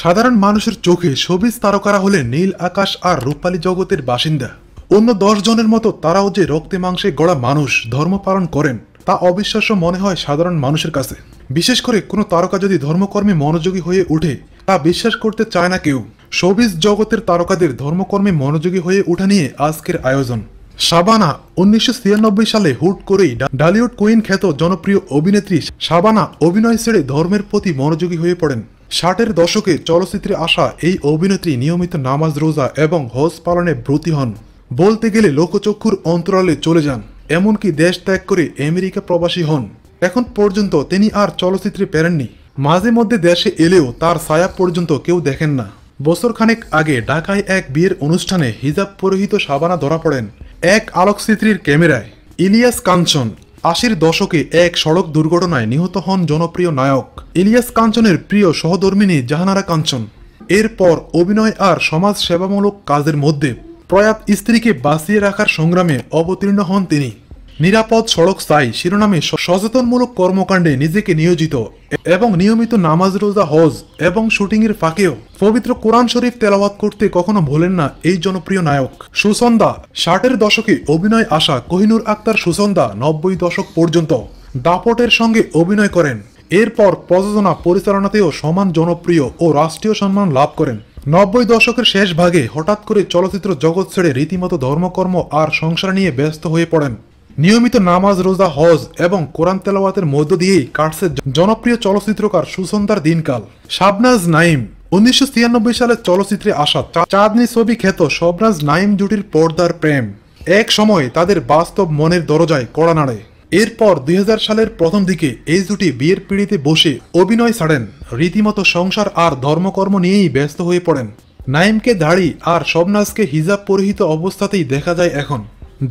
সাধারণ মানুষের চোখে সবিজ তারকারা হলেন নীল আকাশ আর রূপালী জগতের বাসিন্দা অন্য দশ জনের মতো তারাও যে রক্তে মাংসে গড়া মানুষ ধর্ম পালন করেন তা অবিশ্বাস্য মনে হয় সাধারণ মানুষের কাছে বিশেষ করে কোনো তারকা যদি ধর্মকর্মে মনোযোগী হয়ে ওঠে তা বিশ্বাস করতে চায় না কেউ সবিজ জগতের তারকাদের ধর্মকর্মে মনোযোগী হয়ে ওঠা নিয়ে আজকের আয়োজন শাবানা উনিশশো সালে হুট করেই ডালিউড কুইন খ্যাত জনপ্রিয় অভিনেত্রী শাবানা অভিনয় ছেড়ে ধর্মের প্রতি মনোযোগী হয়ে পড়েন ষাটের দশকে চলচ্চিত্রে আসা এই অভিনেত্রী নিয়মিত নামাজ রোজা এবং হজ পালনে ব্রতী হন বলতে গেলে লোকচক্ষুর অন্তরালে চলে যান এমনকি দেশ ত্যাগ করে আমেরিকা প্রবাসী হন এখন পর্যন্ত তিনি আর চলচ্চিত্রে পেরেননি মাঝে মধ্যে দেশে এলেও তার ছায়া পর্যন্ত কেউ দেখেন না বছরখানেক আগে ঢাকায় এক বিয়ের অনুষ্ঠানে হিজাব পরিহিত সাবানা ধরা পড়েন এক আলোকচিত্রীর ক্যামেরায় ইলিয়াস কাঞ্চন আশির দশকে এক সড়ক দুর্ঘটনায় নিহত হন জনপ্রিয় নায়ক ইলিয়াস কাঞ্চনের প্রিয় সহধর্মিনী জাহানারা কাঞ্চন এরপর অভিনয় আর সমাজ সেবামূলক কাজের মধ্যে প্রয়াত স্ত্রীকে বাঁচিয়ে রাখার সংগ্রামে অবতীর্ণ হন তিনি নিরাপদ সড়ক সাই শিরোনামে সচেতনমূলক কর্মকাণ্ডে নিজেকে নিয়োজিত এবং নিয়মিত নামাজ রোজা হজ এবং শুটিংয়ের ফাঁকেও পবিত্র কোরআন শরীফ তেলাওয়াত করতে কখনো ভোলেন না এই জনপ্রিয় নায়ক সুসন্দা ষাটের দশকে অভিনয় আসা কহিনুর আক্তার সুসন্দা নব্বই দশক পর্যন্ত দাপটের সঙ্গে অভিনয় করেন এরপর প্রযোজনা পরিচালনাতেও সমান জনপ্রিয় ও রাষ্ট্রীয় সম্মান লাভ করেন নব্বই দশকের শেষ ভাগে হঠাৎ করে চলচ্চিত্র জগৎ ছেড়ে রীতিমতো ধর্মকর্ম আর সংসার নিয়ে ব্যস্ত হয়ে পড়েন নিয়মিত নামাজ রোজা হজ এবং কোরআন তেলাওয়াতের মধ্য দিয়েই কাটছে জনপ্রিয় চলচ্চিত্রকার সুসন্দার দিনকাল শাবনাজ নাইম উনিশশো সালে চলচ্চিত্রে আসা চাঁদনি ছবি খ্যাত শবনাজ নাইম জুটির পর্দার প্রেম এক সময় তাদের বাস্তব মনের দরজায় কড়া নাড়ে এরপর দুই সালের প্রথম দিকে এই জুটি বিয়ের পিড়িতে বসে অভিনয় ছাড়েন রীতিমতো সংসার আর ধর্মকর্ম নিয়েই ব্যস্ত হয়ে পড়েন নাইমকে দাড়ি আর শবনাজকে হিজাব পরিহিত অবস্থাতেই দেখা যায় এখন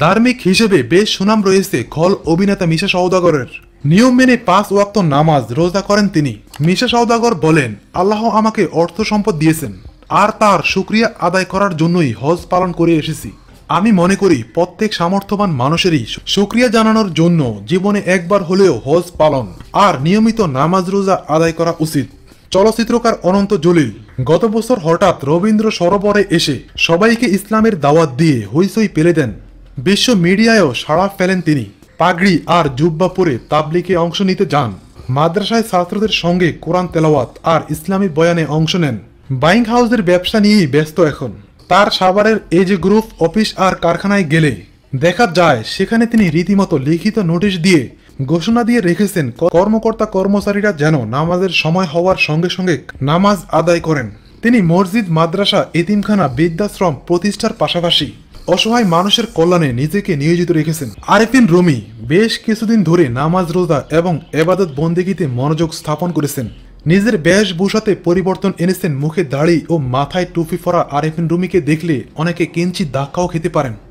ধার্মিক হিসেবে বেশ সুনাম রয়েছে খল অভিনেতা মিশা সওদাগরের নিয়ম মেনে পাঁচ ওয়াক্ত নামাজ রোজা করেন তিনি মিশা সৌদাগর বলেন আল্লাহ আমাকে অর্থ সম্পদ দিয়েছেন আর তার সুক্রিয়া আদায় করার জন্যই হজ পালন করে এসেছি আমি মনে করি প্রত্যেক সামর্থ্যবান মানুষেরই সুক্রিয়া জানানোর জন্য জীবনে একবার হলেও হজ পালন আর নিয়মিত নামাজ রোজা আদায় করা উচিত চলচ্চিত্রকার অনন্ত জলিল গত বছর হঠাৎ রবীন্দ্র সরোবরে এসে সবাইকে ইসলামের দাওয়াত দিয়ে হইসই পেলে দেন বিশ্ব মিডিয়ায়ও সাড়া ফেলেন তিনি পাগড়ি আর জুব্বা পরে তাবলিকে অংশ নিতে যান মাদ্রাসায় ছাত্রদের সঙ্গে কোরআন তেলাওয়াত আর ইসলামী বয়ানে অংশ নেন বাইং হাউসের ব্যবসা নিয়েই ব্যস্ত এখন তার সাভারের যে গ্রুপ অফিস আর কারখানায় গেলে দেখা যায় সেখানে তিনি রীতিমতো লিখিত নোটিশ দিয়ে ঘোষণা দিয়ে রেখেছেন কর্মকর্তা কর্মচারীরা যেন নামাজের সময় হওয়ার সঙ্গে সঙ্গে নামাজ আদায় করেন তিনি মসজিদ মাদ্রাসা এতিমখানা বিদ্যাশ্রম প্রতিষ্ঠার পাশাপাশি অসহায় মানুষের কল্যাণে নিজেকে নিয়োজিত রেখেছেন আরেফিন রুমি বেশ কিছুদিন ধরে নামাজ রোজা এবং এবাদত বন্দেগিতে মনোযোগ স্থাপন করেছেন নিজের বেশভূষাতে পরিবর্তন এনেছেন মুখে দাড়ি ও মাথায় টুপি ফরা আরেফিন রুমিকে দেখলে অনেকে কিঞ্চিত ধাক্কাও খেতে পারেন